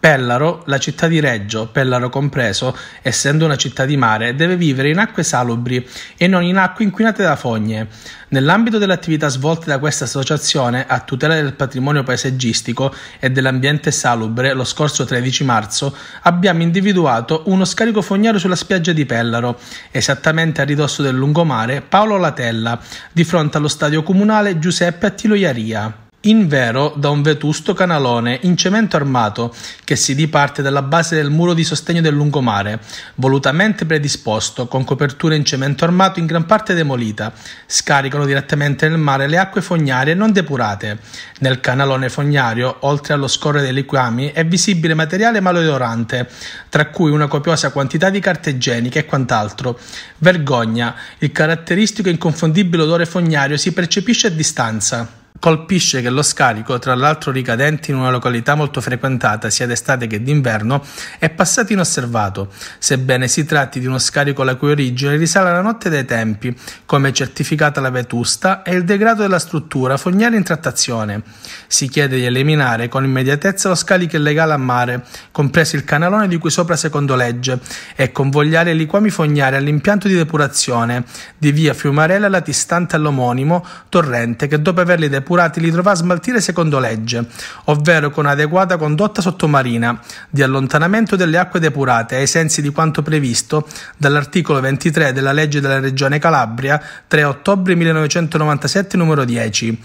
Pellaro, la città di Reggio, Pellaro compreso, essendo una città di mare, deve vivere in acque salubri e non in acque inquinate da fogne. Nell'ambito delle attività svolte da questa associazione a tutela del patrimonio paesaggistico e dell'ambiente salubre, lo scorso 13 marzo abbiamo individuato uno scarico fognario sulla spiaggia di Pellaro, esattamente a ridosso del lungomare Paolo Latella, di fronte allo stadio comunale Giuseppe Attilo Iaria. In vero, da un vetusto canalone in cemento armato che si diparte dalla base del muro di sostegno del lungomare, volutamente predisposto con copertura in cemento armato in gran parte demolita. Scaricano direttamente nel mare le acque fognarie non depurate. Nel canalone fognario, oltre allo scorrere dei liquami, è visibile materiale malodorante, tra cui una copiosa quantità di carte igieniche e quant'altro. Vergogna, il caratteristico e inconfondibile odore fognario si percepisce a distanza colpisce che lo scarico, tra l'altro ricadente in una località molto frequentata sia d'estate che d'inverno, è passato inosservato, sebbene si tratti di uno scarico la cui origine risale alla notte dei tempi, come certificata la vetusta e il degrado della struttura fognale in trattazione. Si chiede di eliminare con immediatezza lo scarico illegale a mare, compreso il canalone di cui sopra secondo legge, e convogliare i liquami fognari all'impianto di depurazione di via Fiumarella latistante all'omonimo torrente che dopo averli depurati curati li dovrà smaltire secondo legge, ovvero con adeguata condotta sottomarina di allontanamento delle acque depurate ai sensi di quanto previsto dall'articolo 23 della legge della Regione Calabria 3 ottobre 1997 numero 10.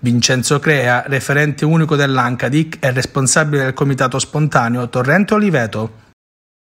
Vincenzo Crea, referente unico dell'ANCADIC e responsabile del comitato spontaneo Torrente Oliveto.